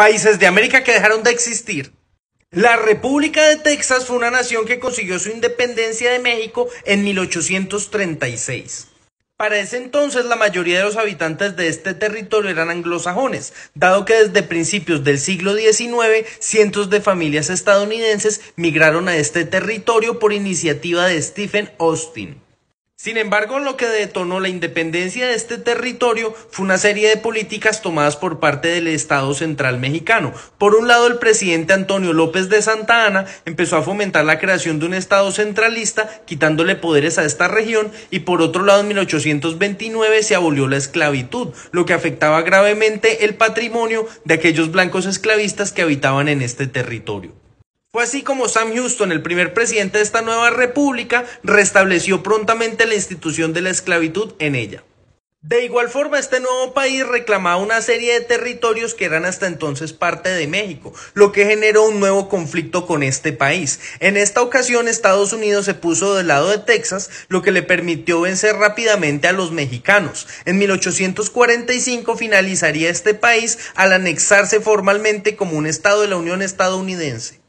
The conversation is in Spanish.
países de América que dejaron de existir. La República de Texas fue una nación que consiguió su independencia de México en 1836. Para ese entonces la mayoría de los habitantes de este territorio eran anglosajones, dado que desde principios del siglo XIX cientos de familias estadounidenses migraron a este territorio por iniciativa de Stephen Austin. Sin embargo, lo que detonó la independencia de este territorio fue una serie de políticas tomadas por parte del Estado central mexicano. Por un lado, el presidente Antonio López de Santa Ana empezó a fomentar la creación de un Estado centralista, quitándole poderes a esta región, y por otro lado, en 1829 se abolió la esclavitud, lo que afectaba gravemente el patrimonio de aquellos blancos esclavistas que habitaban en este territorio. Fue así como Sam Houston, el primer presidente de esta nueva república, restableció prontamente la institución de la esclavitud en ella. De igual forma, este nuevo país reclamaba una serie de territorios que eran hasta entonces parte de México, lo que generó un nuevo conflicto con este país. En esta ocasión, Estados Unidos se puso del lado de Texas, lo que le permitió vencer rápidamente a los mexicanos. En 1845 finalizaría este país al anexarse formalmente como un estado de la Unión Estadounidense.